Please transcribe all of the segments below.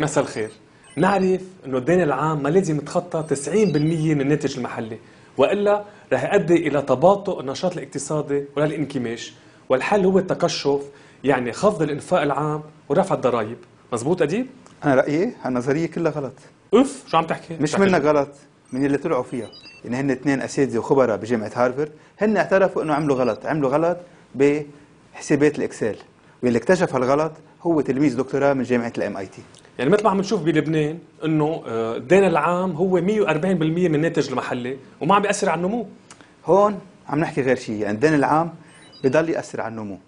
مساء الخير نعرف انه الدين العام ما لازم يتخطى 90% من الناتج المحلي والا رح يؤدي الى تباطؤ النشاط الاقتصادي وللانكماش والحل هو التقشف يعني خفض الانفاق العام ورفع الضرائب مزبوط اديب انا رايي هالنظريه كلها غلط اوف شو عم تحكي مش منا غلط من اللي طلعوا فيها يعني هن اثنين اساتذه وخبراء بجامعه هارفرد هن اعترفوا انه عملوا غلط عملوا غلط بحسابات الاكسل واللي اكتشف هالغلط هو تلميذ دكتوراه من جامعه الام اي تي يعني مثل ما عم نشوف بلبنان انه آه، الدين العام هو 140% من الناتج المحلي وما عم بياثر على النمو هون عم نحكي غير شيء يعني الدين العام بضل ياثر على النمو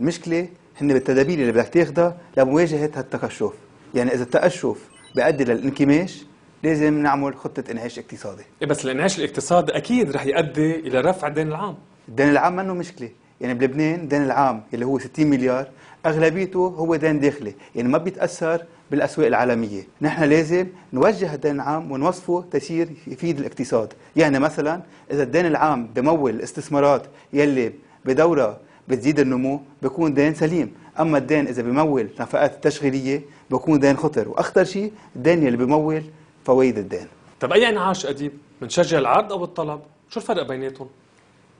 المشكله هن بالتدابير اللي بدك تاخذها لمواجهه هالتقشف يعني اذا التقشف بيؤدي للانكماش لازم نعمل خطه انعاش اقتصادي إيه، بس الانعاش الاقتصادي اكيد رح يؤدي الى رفع الدين العام الدين العام منه مشكله يعني بلبنان الدين العام اللي هو 60 مليار اغلبيته هو دين داخلي يعني ما بيتاثر بالاسواق العالميه، نحن لازم نوجه الدين العام ونوصفه تسير يفيد الاقتصاد، يعني مثلا اذا الدين العام بمول الاستثمارات يلي بدورها بتزيد النمو بكون دين سليم، اما الدين اذا بمول نفقات التشغيليه بكون دين خطر، واخطر شيء الدين يلي بمول فوائد الدين. طب اي انعاش اديب؟ بنشجع العرض او الطلب؟ شو الفرق بيناتهم؟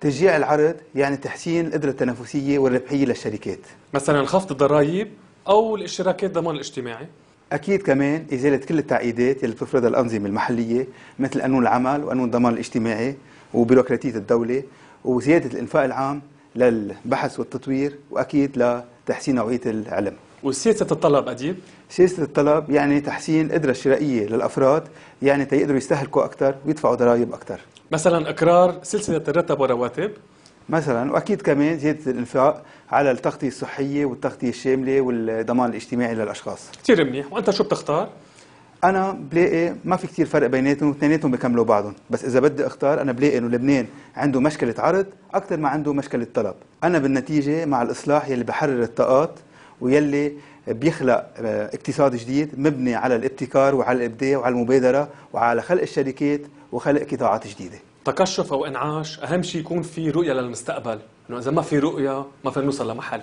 تشجيع العرض يعني تحسين القدرة التنافسية والربحية للشركات مثلا خفض الضرائب أو الاشتراكات الضمان الاجتماعي أكيد كمان إزالة كل التعقيدات اللي بتفرضها الأنظمة المحلية مثل قانون العمل وقانون الضمان الاجتماعي وبيروقراطية الدولة وزيادة الإنفاق العام للبحث والتطوير وأكيد لتحسين نوعية العلم وسياسة الطلب أديب؟ سياسة الطلب يعني تحسين القدرة الشرائية للأفراد يعني تيقدروا يستهلكوا أكثر ويدفعوا ضرائب أكثر مثلا اقرار سلسله الرتب والرواتب مثلا واكيد كمان زياده الانفاق على التغطيه الصحيه والتغطيه الشامله والضمان الاجتماعي للاشخاص كثير منيح وانت شو بتختار انا بلاقي ما في كثير فرق بيناتهم اثنيناتهم بكملوا بعضهم بس اذا بدي اختار انا بلاقي انه لبنان عنده مشكله عرض اكثر ما عنده مشكله طلب انا بالنتيجه مع الاصلاح يلي بحرر الطاقات ويلي بيخلق آه، اقتصاد جديد مبني على الابتكار وعلى الابداع وعلى المبادره وعلى خلق الشركات وخلق قطاعات جديده تكشف او انعاش اهم شيء يكون في رؤيه للمستقبل انه اذا ما في رؤيه ما فينا نوصل لمحل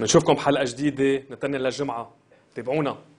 بنشوفكم بحلقه جديده نتنى للجمعه تابعونا